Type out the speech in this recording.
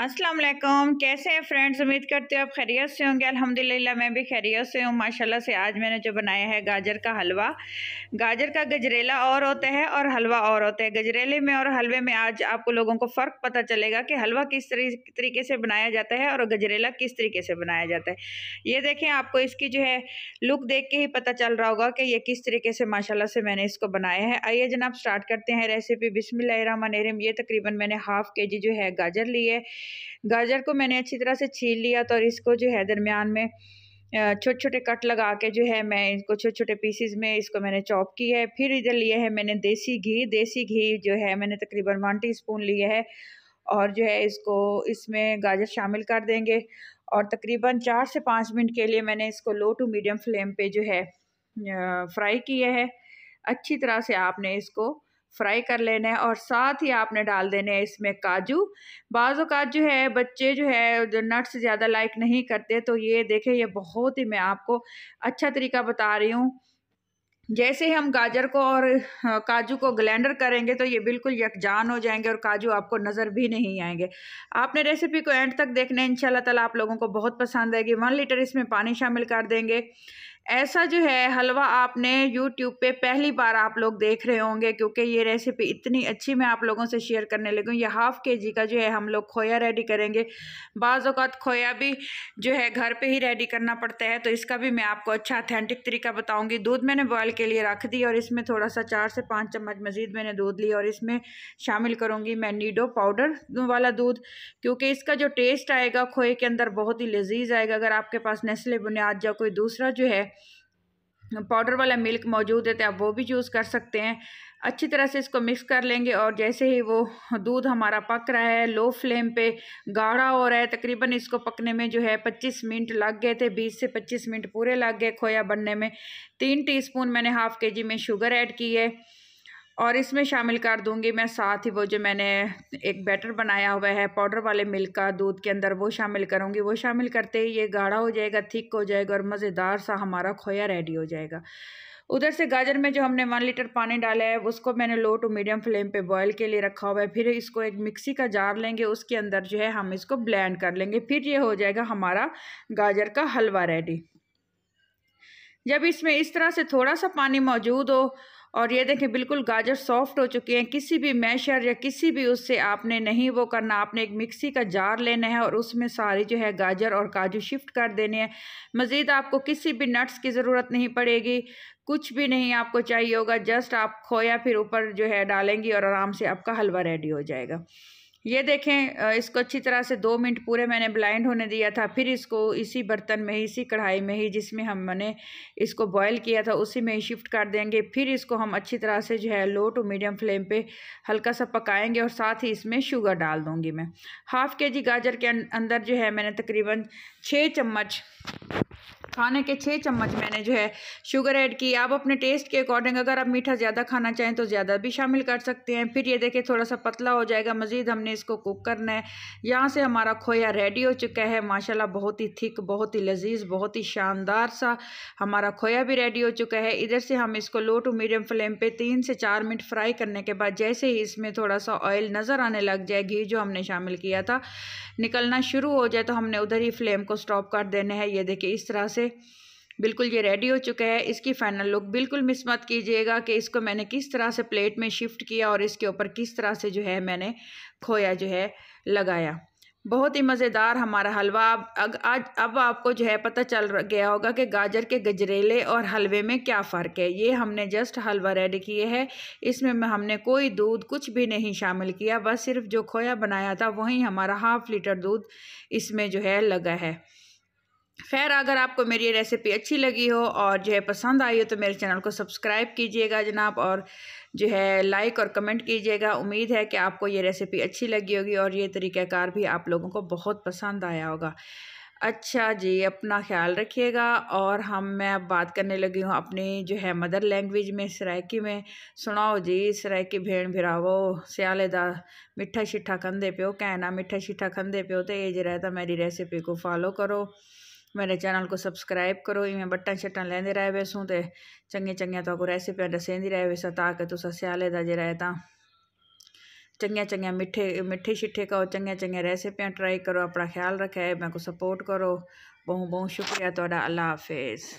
अस्सलाम वालेकुम कैसे हैं फ्रेंड्स उम्मीद करते हो आप खैरियत से होंगे अल्हम्दुलिल्लाह मैं भी खैरियत से हूँ माशाल्लाह से आज मैंने जो बनाया है गाजर का हलवा गाजर का गजरेला और होता है और हलवा और होता है गजरेले में और हलवे में आज आपको लोगों को फ़र्क पता चलेगा कि हलवा किस तरीके से बनाया जाता है और गजरेला किस तरीके से बनाया जाता है ये देखें आपको इसकी जो है लुक देख के ही पता चल रहा होगा कि ये किस तरीके से माशाला से मैंने इसको बनाया है आइए जनाब स्टार्ट करते हैं रेसिपी बिसमिल्लर ये तकरीबन मैंने हाफ़ के जी जो है गाजर ली है गाजर को मैंने अच्छी तरह से छील लिया तो और इसको जो है दरमियान में छोटे छोटे कट लगा के जो है मैं इसको छोटे छोटे पीसीज में इसको मैंने चॉप की है फिर इधर लिया है मैंने देसी घी देसी घी जो है मैंने तकरीबन वन टी स्पून लिया है और जो है इसको इसमें गाजर शामिल कर देंगे और तकरीबन चार से पाँच मिनट के लिए मैंने इसको लो टू मीडियम फ्लेम पे जो है फ्राई किया है अच्छी तरह से आपने इसको फ्राई कर लेना है और साथ ही आपने डाल देने हैं इसमें काजू बाज़ काज जो है बच्चे जो है जो नट्स ज़्यादा लाइक नहीं करते तो ये देखें ये बहुत ही मैं आपको अच्छा तरीका बता रही हूँ जैसे ही हम गाजर को और हाँ, काजू को ग्लैंडर करेंगे तो ये बिल्कुल यकजान हो जाएंगे और काजू आपको नज़र भी नहीं आएंगे आपने रेसिपी को एंड तक देखना है इन ताला आप लोगों को बहुत पसंद आएगी वन लीटर इसमें पानी शामिल कर देंगे ऐसा जो है हलवा आपने यूट्यूब पे पहली बार आप लोग देख रहे होंगे क्योंकि ये रेसिपी इतनी अच्छी मैं आप लोगों से शेयर करने लगी हूँ ये हाफ़ के जी का जो है हम लोग खोया रेडी करेंगे बाज़ात खोया भी जो है घर पे ही रेडी करना पड़ता है तो इसका भी मैं आपको अच्छा अथेंटिक तरीका बताऊँगी दूध मैंने बॉयल के लिए रख दी और इसमें थोड़ा सा चार से पाँच चम्मच मज़ीद मैंने दूध ली और इसमें शामिल करूँगी मैं नीडो पाउडर वाला दूध क्योंकि इसका जो टेस्ट आएगा खोए के अंदर बहुत ही लजीज आएगा अगर आपके पास नस्ल बुनियाद या कोई दूसरा जो है पाउडर वाला मिल्क मौजूद है तो आप वो भी यूज़ कर सकते हैं अच्छी तरह से इसको मिक्स कर लेंगे और जैसे ही वो दूध हमारा पक रहा है लो फ्लेम पे गाढ़ा हो रहा है तकरीबन इसको पकने में जो है 25 मिनट लग गए थे 20 से 25 मिनट पूरे लग गए खोया बनने में तीन टीस्पून मैंने हाफ़ के जी में शुगर ऐड की है और इसमें शामिल कर दूंगी मैं साथ ही वो जो मैंने एक बैटर बनाया हुआ है पाउडर वाले मिल्क का दूध के अंदर वो शामिल करूँगी वो शामिल करते ही ये गाढ़ा हो जाएगा थिक हो जाएगा और मज़ेदार सा हमारा खोया रेडी हो जाएगा उधर से गाजर में जो हमने वन लीटर पानी डाला है उसको मैंने लो टू मीडियम फ्लेम पे बॉईल के लिए रखा हुआ है फिर इसको एक मिक्सी का जार लेंगे उसके अंदर जो है हम इसको ब्लेंड कर लेंगे फिर ये हो जाएगा हमारा गाजर का हलवा रेडी जब इसमें इस तरह से थोड़ा सा पानी मौजूद हो और ये देखें बिल्कुल गाजर सॉफ्ट हो चुकी हैं किसी भी मैशर या किसी भी उससे आपने नहीं वो करना आपने एक मिक्सी का जार लेना है और उसमें सारी जो है गाजर और काजू शिफ्ट कर देने हैं मज़ीद आपको किसी भी नट्स की ज़रूरत नहीं पड़ेगी कुछ भी नहीं आपको चाहिए होगा जस्ट आप खोया फिर ऊपर जो है डालेंगी और आराम से आपका हलवा रेडी हो जाएगा ये देखें इसको अच्छी तरह से दो मिनट पूरे मैंने ब्लाइंड होने दिया था फिर इसको इसी बर्तन में इसी कढ़ाई में ही जिसमें हमने इसको बॉईल किया था उसी में ही शिफ्ट कर देंगे फिर इसको हम अच्छी तरह से जो है लो टू मीडियम फ्लेम पे हल्का सा पकाएंगे और साथ ही इसमें शुगर डाल दूँगी मैं हाफ़ के जी गाजर के अं-, अंदर जो है मैंने तकरीबन छः चम्मच खाने के छः चम्मच मैंने जो है शुगर ऐड की आप अपने टेस्ट के अकॉर्डिंग अगर आप मीठा ज़्यादा खाना चाहें तो ज़्यादा भी शामिल कर सकते हैं फिर ये देखें थोड़ा सा पतला हो जाएगा मज़ीद हमने इसको कुक करना है यहाँ से हमारा खोया रेडी हो चुका है माशाल्लाह बहुत ही थिक बहुत ही लजीज बहुत ही शानदार सा हमारा खोया भी रेडी हो चुका है इधर से हम इसको लो टू मीडियम फ्लेम पर तीन से चार मिनट फ्राई करने के बाद जैसे ही इसमें थोड़ा सा ऑयल नज़र आने लग जाए घी जो हमने शामिल किया था निकलना शुरू हो जाए तो हमने उधर ही फ्लेम को स्टॉप कर देना है ये देखिए इस तरह से बिल्कुल ये रेडी हो चुका है इसकी फाइनल लुक बिल्कुल मिस मत कीजिएगा कि इसको मैंने किस तरह से प्लेट में शिफ्ट किया और इसके ऊपर किस तरह से जो है मैंने खोया जो है लगाया बहुत ही मज़ेदार हमारा हलवा अब आज अब आपको जो है पता चल गया होगा कि गाजर के गजरेले और हलवे में क्या फ़र्क है ये हमने जस्ट हलवा रेडी किए है इसमें हमने कोई दूध कुछ भी नहीं शामिल किया बस सिर्फ जो खोया बनाया था वहीं हमारा हाफ़ लीटर दूध इसमें जो है लगा है खैर अगर आपको मेरी ये रेसिपी अच्छी लगी हो और जो है पसंद आई हो तो मेरे चैनल को सब्सक्राइब कीजिएगा जनाब और जो है लाइक और कमेंट कीजिएगा उम्मीद है कि आपको ये रेसिपी अच्छी लगी होगी और ये तरीक़ाकार भी आप लोगों को बहुत पसंद आया होगा अच्छा जी अपना ख्याल रखिएगा और हम मैं अब बात करने लगी हूँ अपनी जो है मदर लैंग्वेज में सरायकी में सुनाओ जी सरायकी भेड़ भिरावो सियाले दा मिठा शिट्ठा खंदे प्यो कहना मिठा शिठा खंदे प्यो तो ये जो रहता मेरी रेसिपी को फॉलो करो मेरे चैनल को सब्सक्राइब करो इवें बटन शटन लेंदे रहे वैसों तो चंगे चंगियां तो रेसिपियां दसेंदी रहे वैसा ताकि तुस स्याले दा है तां चंगियां चंगियां मिठे मिठे शिठे करो चंगियां चंगियां रेसिपियां ट्राई करो अपना ख्याल रखे मेरे को सपोर्ट करो बहुत बहुत शुक्रिया तो अल्लाह हाफिज़